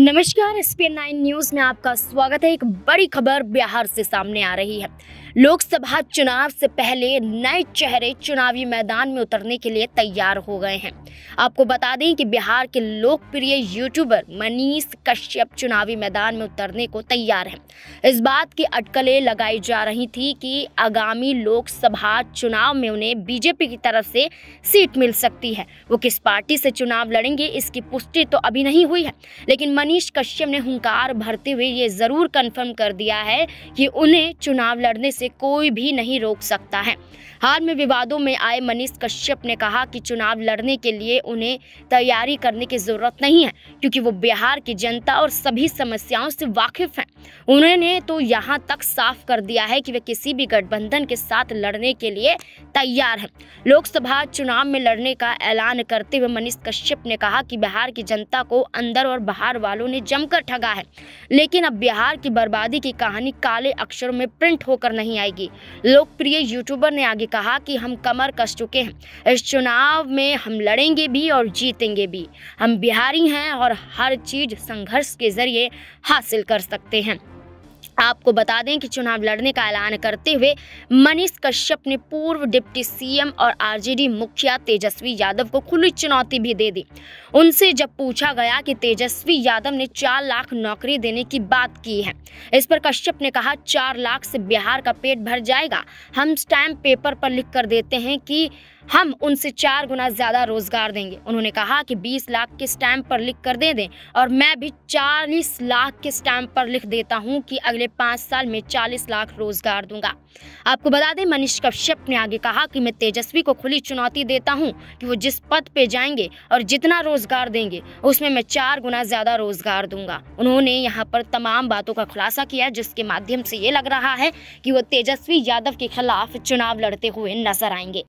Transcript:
नमस्कार S P nine news में आपका स्वागत है एक बड़ी खबर बिहार से सामने आ रही है लोकसभा चुनाव से पहले नए चेहरे चुनावी मैदान में उतरने के लिए तैयार हो गए हैं आपको बता दें कि बिहार के लोकप्रिय यूट्यूबर मनीष कश्यप चुनावी मैदान में उतरने को तैयार हैं इस बात की अटकलें लगाई जा रही थी कि आगामी लोकसभा चुनाव में उन्हें बीजेपी की तरफ से सीट मिल सकती है वो किस पार्टी से चुनाव लड़ेंगे इसकी पुष्टि तो अभी नहीं हुई है लेकिन मनीष कश्यप ने हुंकार भरते हुए ये ज़रूर कंफर्म कर दिया है कि उन्हें चुनाव लड़ने से कोई भी नहीं रोक सकता है हाल में विवादों में आए मनीष कश्यप ने कहा कि चुनाव लड़ने के लिए उन्हें तैयारी करने की ज़रूरत नहीं है क्योंकि वो बिहार की जनता और सभी समस्याओं से वाकिफ़ हैं उन्होंने तो यहाँ तक साफ कर दिया है कि वे किसी भी गठबंधन के साथ लड़ने के लिए तैयार हैं लोकसभा चुनाव में लड़ने का ऐलान करते हुए मनीष कश्यप ने कहा कि बिहार की जनता को अंदर और बाहर वालों वालों ने जमकर ठगा है लेकिन अब बिहार की बर्बादी की कहानी काले अक्षरों में प्रिंट होकर नहीं आएगी लोकप्रिय यूट्यूबर ने आगे कहा कि हम कमर कस चुके हैं इस चुनाव में हम लड़ेंगे भी और जीतेंगे भी हम बिहारी हैं और हर चीज संघर्ष के जरिए हासिल कर सकते हैं आपको बता दें कि चुनाव लड़ने का ऐलान करते हुए मनीष कश्यप ने पूर्व डिप्टी सीएम और आरजेडी मुखिया तेजस्वी यादव को खुली चुनौती भी दे दी उनसे जब पूछा गया कि तेजस्वी यादव ने चार लाख नौकरी देने की बात की है इस पर कश्यप ने कहा चार लाख से बिहार का पेट भर जाएगा हम स्टैम्प पेपर पर लिख कर देते हैं कि हम उनसे चार गुना ज़्यादा रोजगार देंगे उन्होंने कहा कि 20 लाख के स्टैम्प पर लिख कर दे दें और मैं भी 40 लाख के स्टैम्प पर लिख देता हूं कि अगले पाँच साल में 40 लाख रोजगार दूंगा आपको बता दें मनीष कश्यप ने आगे कहा कि मैं तेजस्वी को खुली चुनौती देता हूं कि वो जिस पद पे जाएंगे और जितना रोजगार देंगे उसमें मैं चार गुना ज़्यादा रोजगार दूंगा उन्होंने यहाँ पर तमाम बातों का खुलासा किया जिसके माध्यम से ये लग रहा है कि वो तेजस्वी यादव के खिलाफ चुनाव लड़ते हुए नजर आएंगे